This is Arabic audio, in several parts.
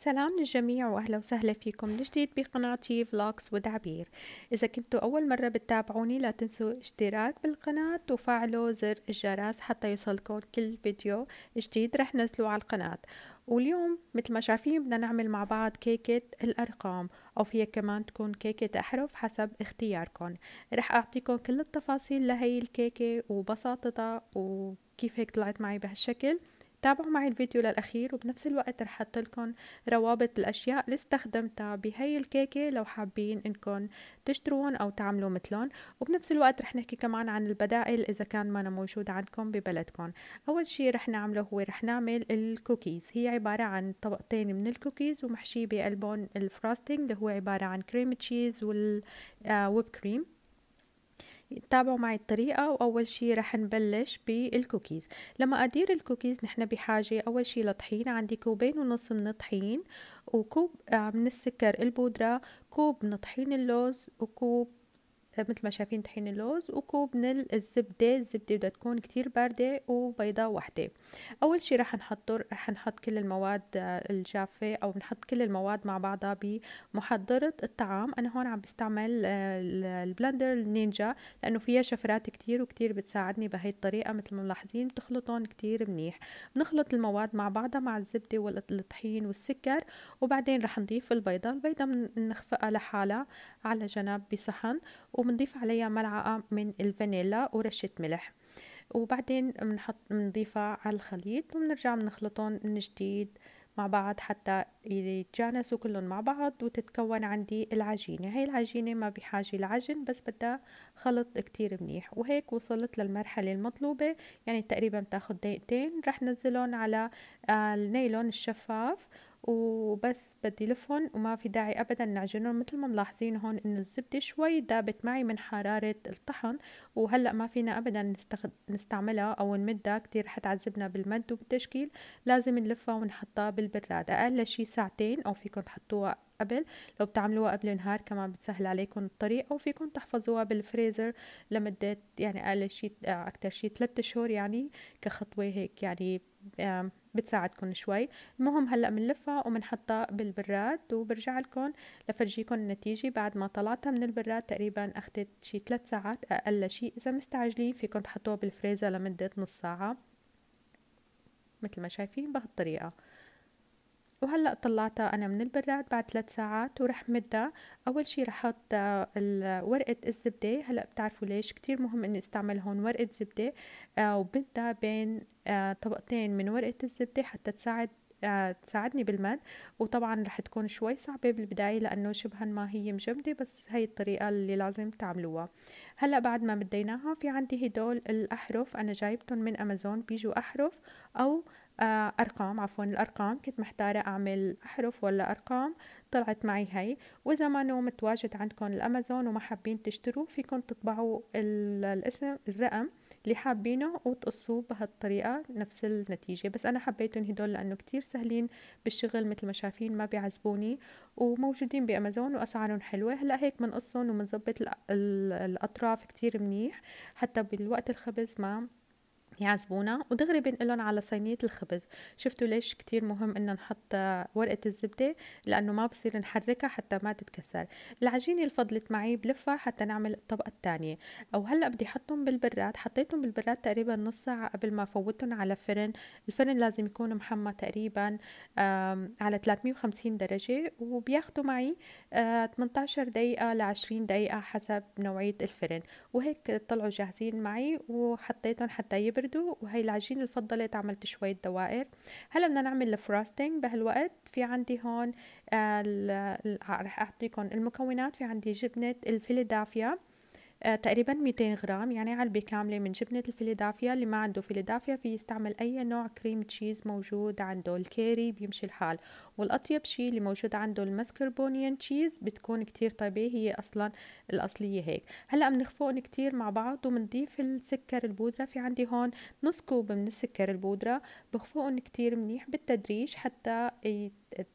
سلام للجميع واهلا وسهلا فيكم من جديد بقناتي فلوكس ودعبير اذا كنتوا اول مره بتتابعوني لا تنسوا اشتراك بالقناه وفعلوا زر الجرس حتى يوصلكم كل فيديو جديد رح نزله على القناه واليوم مثل ما شايفين بدنا نعمل مع بعض كيكة الأرقام أو فيها كمان تكون كيكة أحرف حسب اختياركم رح أعطيكم كل التفاصيل لهي الكيكة وبساطتها وكيف هيك طلعت معي بهالشكل تابعوا معي الفيديو للأخير وبنفس الوقت رح أحط لكم روابط الأشياء اللي استخدمتها بهي الكيكة لو حابين إنكم تشتروهم أو تعملوا مثلهم وبنفس الوقت رح نحكي كمان عن البدائل إذا كان ما موجود عندكم ببلدكم أول شي رح نعمله هو رح نعمل الكوكيز هي عبارة عن طبقتين من الكوكيز ومحشي بقلبهم الفراستنج اللي هو عبارة عن كريم تشيز والويب كريم تابعوا معي الطريقة وأول شي رح نبلش بالكوكيز لما أدير الكوكيز نحن بحاجة أول شي لطحين عندي كوبين ونص من الطحين وكوب آه، من السكر البودرة كوب من طحين اللوز وكوب مثل ما شايفين طحين اللوز وكوب من الزبدة الزبدة بدها تكون كتير باردة وبيضة واحدة أول شي راح نحط راح نحط كل المواد آه، الجافة أو نحط كل المواد مع بعضها بمحضرة الطعام أنا هون عم بستعمل آه، البلندر النينجا لأنه فيها شفرات كتير وكتير بتساعدني بهي الطريقة مثل ما ملاحظين بتخلطهم كتير منيح بنخلط المواد مع بعضها مع الزبدة والطحين والسكر وبعدين راح نضيف البيضة البيضة بنخفقها لحالها على جنب بصحن وبنضيف عليها ملعقة من الفانيلا ورشة ملح وبعدين بنحط بنضيفها على الخليط وبنرجع بنخلطهم من جديد مع بعض حتى يتجانسوا كلهم مع بعض وتتكون عندي العجينة هاي العجينة ما بحاجة لعجن بس بدها خلط كتير منيح وهيك وصلت للمرحلة المطلوبة يعني تقريبا بتاخد دقيقتين رح نزلهم على آه، النيلون الشفاف وبس بدي لفهم وما في داعي ابدا نعجنهم مثل ما ملاحظين هون انه الزبدة شوي دابت معي من حرارة الطحن وهلا ما فينا ابدا نستعملها او نمدها كتير حتعذبنا بالمد وبالتشكيل لازم نلفها ونحطها بالبراد اقل شي ساعتين او فيكم تحطوها قبل لو بتعملوها قبل نهار كمان بتسهل عليكم الطريق او فيكم تحفظوها بالفريزر لمدة يعني اقل شيء اكتر شيء 3 شهور يعني كخطوة هيك يعني بتساعدكم شوي المهم هلا بنلفها وبنحطها بالبراد وبرجع لكم لفرجيكم النتيجة بعد ما طلعتها من البراد تقريبا اخذت شي 3 ساعات اقل شيء اذا مستعجلين فيكم تحطوها بالفريزر لمدة نص ساعة مثل ما شايفين بهالطريقة وهلأ طلعتها أنا من البراد بعد ثلاث ساعات ورح مدها أول شي رح أحط آه، ورقة الزبدة هلأ بتعرفوا ليش كتير مهم إني استعمل هون ورقة زبدة آه، وبدها بين آه، طبقتين من ورقة الزبدة حتى تساعد تساعدني بالمد وطبعا رح تكون شوي صعبة بالبداية لأنه شبها ما هي مجمدة بس هي الطريقة اللي لازم تعملوها هلأ بعد ما مديناها في عندي هدول الأحرف أنا جايبتهم من أمازون بيجوا أحرف أو آه، أرقام عفوا الأرقام كنت محتارة أعمل أحرف ولا أرقام طلعت معي هي وإذا ما نو متواجد عندكم الأمازون وما حابين تشتروا فيكم تطبعوا الاسم الرقم اللي حابينه وتقصوه بهالطريقة نفس النتيجة بس أنا حبيتهم هدول لأنه كتير سهلين بالشغل مثل ما شايفين ما بيعذبوني وموجودين بأمازون وأسعارهم حلوة هلا هيك بنقصهم وبنظبط الأطراف كتير منيح حتى بالوقت الخبز ما يعزبونا ودغري بنقلهم على صينيه الخبز شفتوا ليش كتير مهم ان نحط ورقه الزبده لانه ما بصير نحركها حتى ما تتكسر العجينه اللي فضلت معي بلفها حتى نعمل الطبقه الثانيه او هلا بدي احطهم بالبراد حطيتهم بالبراد تقريبا نص ساعه قبل ما فوتهم على فرن الفرن لازم يكون محمى تقريبا على 350 درجه وبياخدوا معي 18 آه، دقيقه ل 20 دقيقه حسب نوعيه الفرن وهيك طلعوا جاهزين معي وحطيتهم حتى يبرد برده وهي العجينه اللي فضلت عملت شويه دوائر هلا بدنا نعمل الفراستنج بهالوقت في عندي هون رح اعطيكم المكونات في عندي جبنه الفيلادلفيا آه، تقريبا 200 غرام يعني علبة كاملة من جبنة الفيلادافيا اللي ما عنده فيلادافيا في يستعمل أي نوع كريم تشيز موجود عنده الكيري بيمشي الحال والأطيب شيء اللي موجود عنده الماسكربونيان تشيز بتكون كتير طيبة هي أصلا الأصلية هيك هلأ بنخفقهم كتير مع بعض وبنضيف السكر البودرة في عندي هون نص كوب من السكر البودرة بخفقهم كتير منيح بالتدريج حتى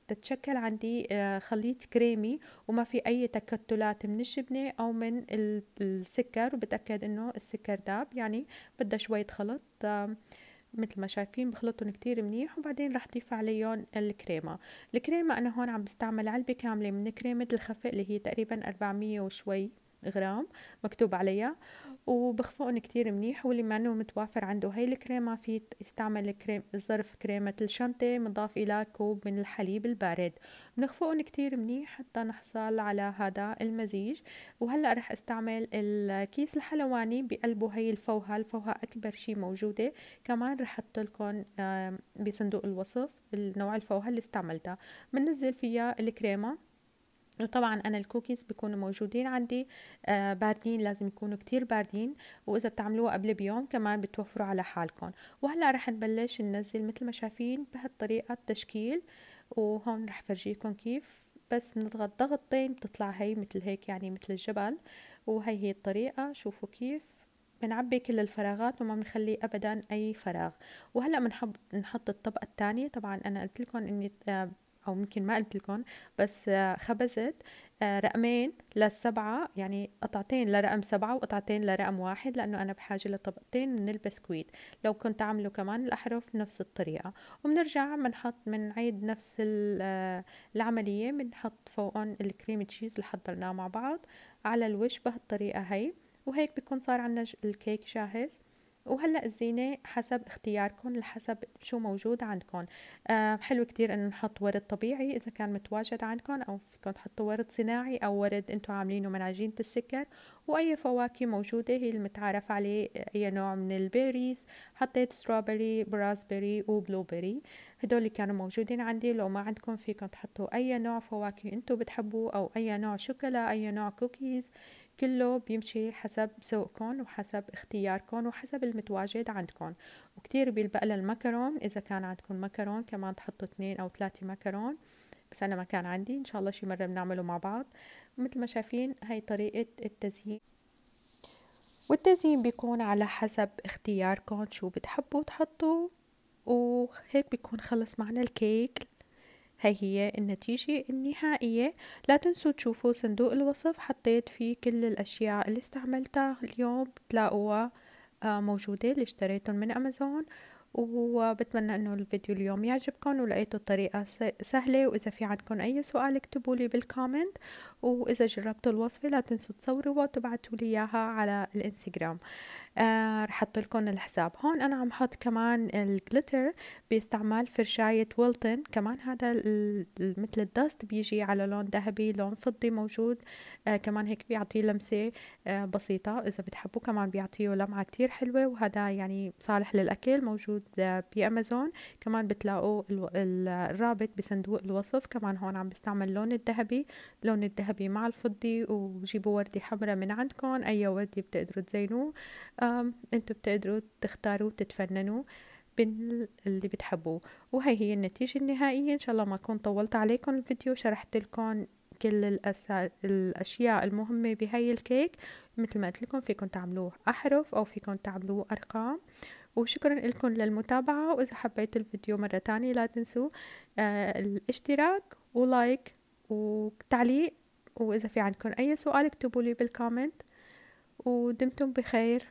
تتشكل عندي آه، خليط كريمي وما في أي تكتلات من الجبنة أو من السكر وبتأكد إنه السكر داب يعني بدها شوية خلط آه، مثل ما شايفين بخلطهم كتير منيح وبعدين رح ضيف عليهم الكريمة الكريمة أنا هون عم بستعمل علبة كاملة من كريمة الخفق اللي هي تقريبا 400 وشوي غرام مكتوب عليها وبخفقهم كتير منيح واللي منه متوافر عنده هاي الكريمة في يستعمل كريم ظرف كريمة الشنطة مضاف إلى كوب من الحليب البارد بنخفقن كتير منيح حتى نحصل على هذا المزيج وهلأ رح استعمل الكيس الحلواني بقلبه هاي الفوهة الفوهة أكبر شي موجودة كمان رح أحط لكم بصندوق الوصف نوع الفوهة اللي استعملتها بنزل فيها الكريمة وطبعا انا الكوكيز بيكونوا موجودين عندي آه باردين لازم يكونوا كتير باردين واذا بتعملوها قبل بيوم كمان بتوفروا على حالكم وهلا رح نبلش ننزل مثل ما شايفين بهالطريقه التشكيل وهون رح فرجيكم كيف بس بنضغط ضغطتين بتطلع هي مثل هيك يعني مثل الجبل وهي هي الطريقه شوفوا كيف بنعبي كل الفراغات وما بنخلي ابدا اي فراغ وهلا بنحط الطبقه الثانيه طبعا انا قلت لكم اني آه، او ممكن ما قلت لكم بس خبزت آه، رقمين للسبعة يعني قطعتين لرقم سبعة وقطعتين لرقم واحد لأنه أنا بحاجة لطبقتين من البسكويت لو كنت عامله كمان الأحرف نفس الطريقة وبنرجع بنحط بنعيد نفس آه، العملية بنحط فوقهم الكريم تشيز اللي حضرناه مع بعض على الوش بهالطريقة هي وهيك بيكون صار عنا الكيك جاهز وهلا الزينه حسب اختياركم حسب شو موجود عندكم آه حلو كتير انه نحط ورد طبيعي اذا كان متواجد عندكم او فيكم تحطوا ورد صناعي او ورد انتم عاملينه من عجينه السكر واي فواكه موجوده هي المتعارف عليه اي نوع من البيريز حطيت ستروبري براسبري وبلوبري هدول كانوا موجودين عندي لو ما عندكم فيكم تحطوا اي نوع فواكه انتم بتحبوه او اي نوع شوكولا اي نوع كوكيز كله بيمشي حسب ذوقكم وحسب اختياركم وحسب المتواجد عندكم وكتير بيلبق للمكرون إذا كان عندكم مكرون كمان تحطوا اثنين أو ثلاثة مكرون بس أنا ما كان عندي إن شاء الله شي مرة بنعمله مع بعض مثل ما شايفين هاي طريقة التزيين والتزيين بيكون على حسب اختياركم شو بتحبوا تحطوا وهيك بيكون خلص معنا الكيك هاي هي النتيجة النهائية لا تنسوا تشوفوا صندوق الوصف حطيت فيه كل الأشياء اللي استعملتها اليوم بتلاقوها آه، موجودة اللي اشتريتهم من أمازون وبتمنى انه الفيديو اليوم يعجبكم ولقيتوا الطريقة سهلة واذا في عندكم اي سؤال اكتبوا لي بالكومنت وإذا جربتوا الوصفة لا تنسوا تصوروا وتبعتوا لي إياها على الإنستغرام آه رح أحط لكم الحساب هون أنا عم حط كمان الجلتر باستعمال فرشاية ويلتون كمان هذا مثل الدست بيجي على لون ذهبي لون فضي موجود آه كمان هيك بيعطيه لمسة آه بسيطة إذا بتحبوا كمان بيعطيه لمعة كتير حلوة وهذا يعني صالح للأكل موجود آه، بأمازون كمان بتلاقوا الرابط بصندوق الوصف كمان هون عم بستعمل لون الذهبي لون الذهبي الذهبي مع الفضي وجيبوا وردة حمراء من عندكم أي وردة بتقدروا تزينوه أنتوا بتقدروا تختاروا وتتفننوا بين اللي بتحبوه وهي هي النتيجة النهائية إن شاء الله ما أكون طولت عليكم الفيديو شرحت لكم كل الأسا... الأشياء المهمة بهاي الكيك مثل ما قلت لكم فيكم تعملوه أحرف أو فيكم تعملوه أرقام وشكرا لكم للمتابعة وإذا حبيت الفيديو مرة تانية لا تنسوا آه الاشتراك ولايك وتعليق وإذا في عندكم أي سؤال اكتبوا لي بالكومنت ودمتم بخير